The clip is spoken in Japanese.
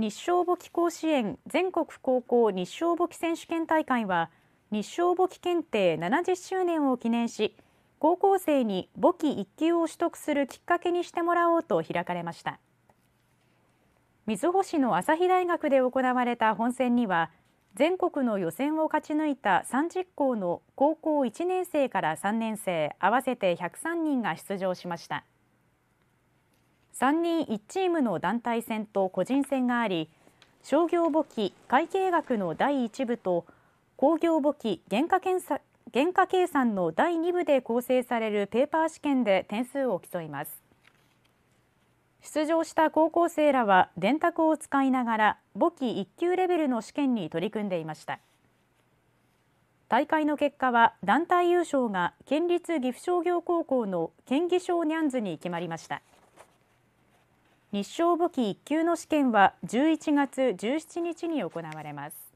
日照簿記甲子園全国高校日照簿記選手権大会は日照簿記検定70周年を記念し高校生に簿記1級を取得するきっかけにしてもらおうと開かれました水穂市の朝日大学で行われた本選には全国の予選を勝ち抜いた30校の高校1年生から3年生合わせて103人が出場しました。3人1チームの団体戦と個人戦があり商業簿記会計学の第1部と工業簿記原価検査原価計算の第2部で構成されるペーパー試験で点数を競います出場した高校生らは電卓を使いながら簿記1級レベルの試験に取り組んでいました大会の結果は団体優勝が県立岐阜商業高校の県議賞ニャンズに決まりました。日照簿記1級の試験は11月17日に行われます。